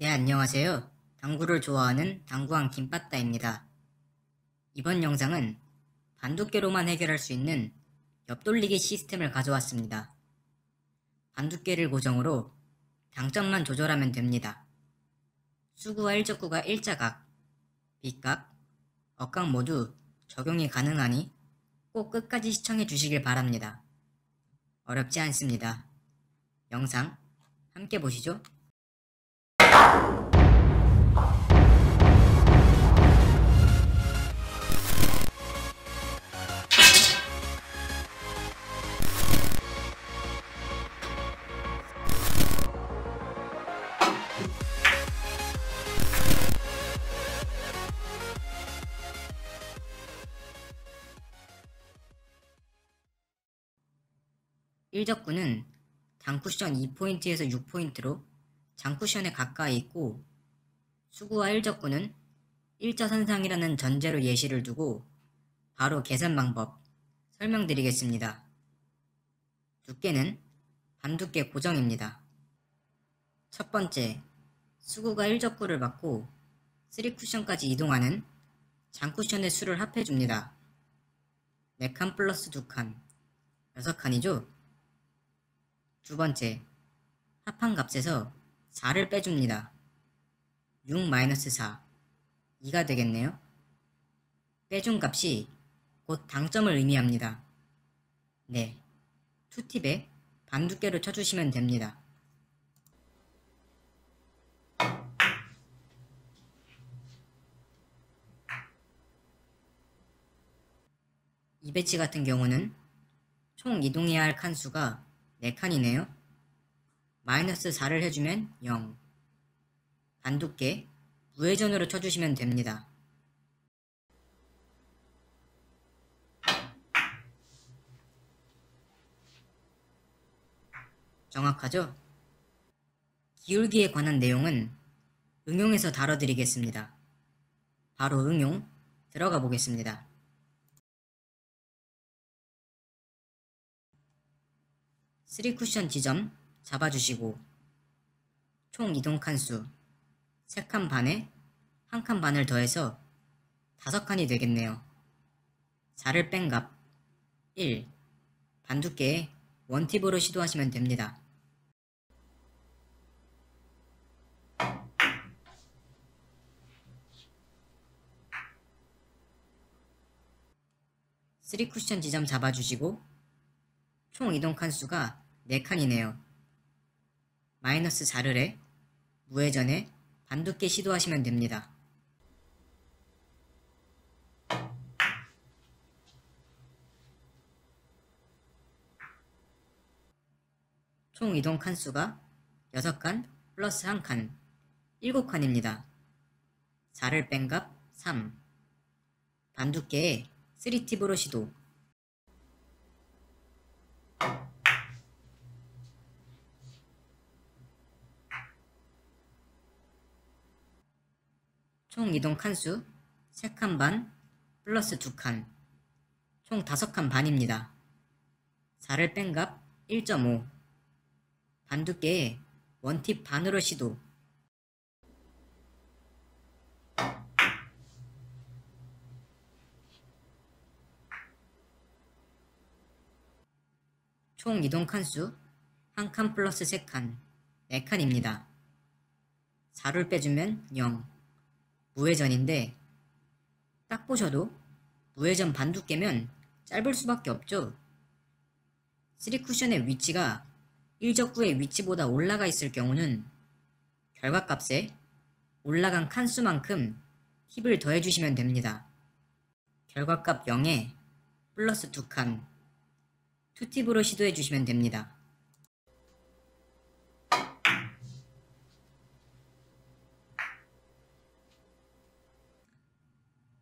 네, 안녕하세요. 당구를 좋아하는 당구왕 김빠따입니다. 이번 영상은 반두께로만 해결할 수 있는 옆돌리기 시스템을 가져왔습니다. 반두께를 고정으로 당점만 조절하면 됩니다. 수구와 일적구가 일자각, 빗각, 억각 모두 적용이 가능하니 꼭 끝까지 시청해 주시길 바랍니다. 어렵지 않습니다. 영상 함께 보시죠. 1적구는 단쿠션 2포인트에서 6포인트로 장쿠션에 가까이 있고 수구와 1적구는 1자 선상이라는 전제로 예시를 두고 바로 계산 방법 설명드리겠습니다. 두께는 반두께 고정입니다. 첫 번째, 수구가 1적구를 맞고 3쿠션까지 이동하는 장쿠션의 수를 합해줍니다. 4칸 플러스 2칸, 6칸이죠? 두 번째, 합한값에서 4를 빼줍니다. 6-4, 2가 되겠네요. 빼준 값이 곧 당점을 의미합니다. 네, 투팁에 반 두께로 쳐주시면 됩니다. 이 배치 같은 경우는 총 이동해야 할 칸수가 4칸이네요. 마이너스 4를 해주면 0. 반두께 우회전으로 쳐주시면 됩니다. 정확하죠? 기울기에 관한 내용은 응용에서 다뤄드리겠습니다. 바로 응용 들어가 보겠습니다. 3쿠션 지점 잡아주시고 총 이동 칸수 3칸 반에 1칸 반을 더해서 5칸이 되겠네요. 4를 뺀 값 1. 반 두께에 원팁으로 시도하시면 됩니다. 쓰리 쿠션 지점 잡아주시고 총 이동 칸수가 4칸이네요. 마이너스 자르레, 무회전에 반두께 시도하시면 됩니다. 총 이동 칸수가 6칸 플러스 1칸, 7칸입니다. 4를 뺀 값 3, 반두께에 3팁으로 시도, 총 이동 칸수 3칸 반 플러스 2칸 총 5칸 반입니다. 4를 뺀 값 1.5 반두께 원팁 반으로 시도 총 이동 칸수 한 칸 플러스 3칸, 4칸입니다. 4를 빼주면 0. 무회전인데 딱 보셔도 무회전 반 두께면 짧을 수밖에 없죠. 3쿠션의 위치가 1적구의 위치보다 올라가 있을 경우는 결과값에 올라간 칸수만큼 힙을 더해주시면 됩니다. 결과값 0에 플러스 2칸 투팁으로 시도해 주시면 됩니다.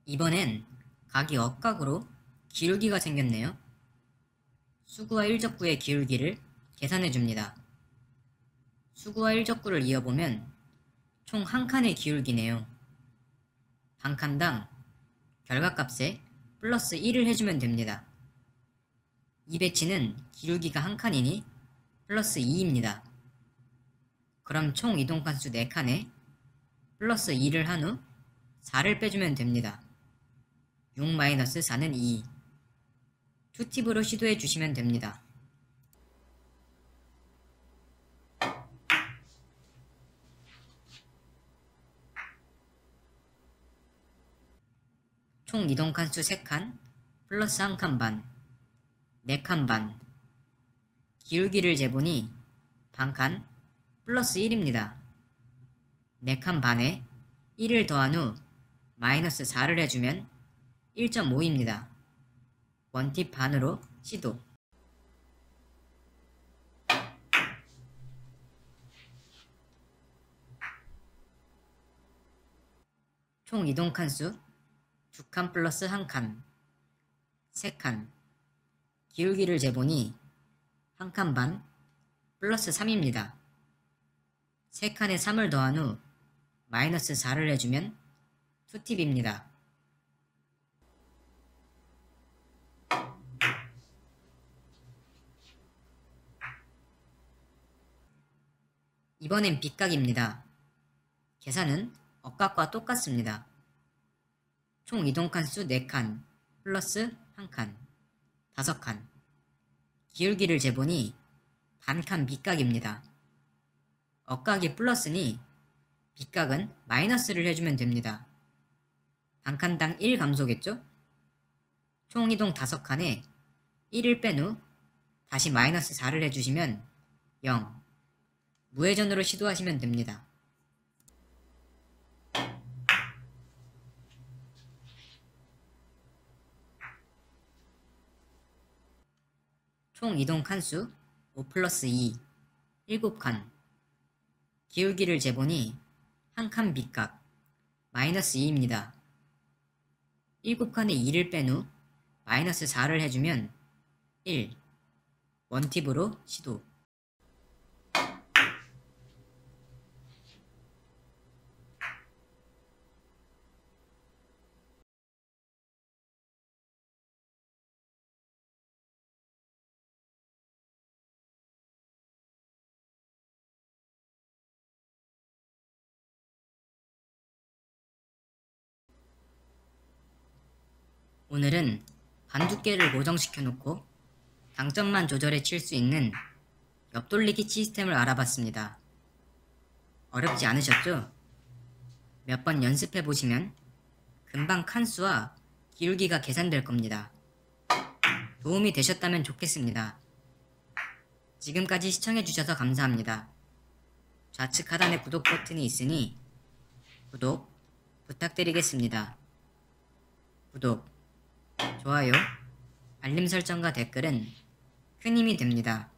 이번엔 각이 억각으로 기울기가 생겼네요. 수구와 일적구의 기울기를 계산해 줍니다. 수구와 일적구를 이어보면 총 한 칸의 기울기네요. 반 칸당 결과값에 플러스 1을 해주면 됩니다. 이배치는 기울기가 한 칸이니 플러스 2입니다. 그럼 총 이동 칸수 4칸에 플러스 2를 한 후 4를 빼주면 됩니다. 6-4는 2. 2팁으로 시도해 주시면 됩니다. 총 이동 칸수 3칸 플러스 1칸 반 네칸반 기울기를 재보니 반칸 플러스 1입니다. 네칸 반에 1을 더한 후 마이너스 4를 해주면 1.5입니다. 원팁 반으로 시도 총 이동 칸수 2칸 플러스 1칸 3칸 기울기를 재보니 한 칸 반 플러스 3입니다. 3칸에 3을 더한 후 마이너스 4를 해주면 2팁입니다. 이번엔 빗각입니다. 계산은 억각과 똑같습니다. 총 이동칸 수 4칸 플러스 1칸 다섯 칸. 기울기를 재보니 반칸 밑각입니다. 억각이 플러스니 밑각은 마이너스를 해주면 됩니다. 반칸당 1 감소겠죠? 총 이동 5칸에 1을 뺀 후 다시 마이너스 4를 해주시면 0 무회전으로 시도하시면 됩니다. 총 이동 칸수 5 플러스 2, 7칸. 기울기를 재보니 한 칸 빗값, 마이너스 2입니다. 7칸에 2를 뺀 후 마이너스 4를 해주면 1, 원팁으로 시도. 오늘은 반 두께를 고정시켜 놓고 당점만 조절해 칠 수 있는 옆돌리기 시스템을 알아봤습니다. 어렵지 않으셨죠? 몇 번 연습해 보시면 금방 칸수와 기울기가 계산될 겁니다. 도움이 되셨다면 좋겠습니다. 지금까지 시청해주셔서 감사합니다. 좌측 하단에 구독 버튼이 있으니 구독 부탁드리겠습니다. 구독 좋아요, 알림 설정과 댓글은 큰 힘이 됩니다.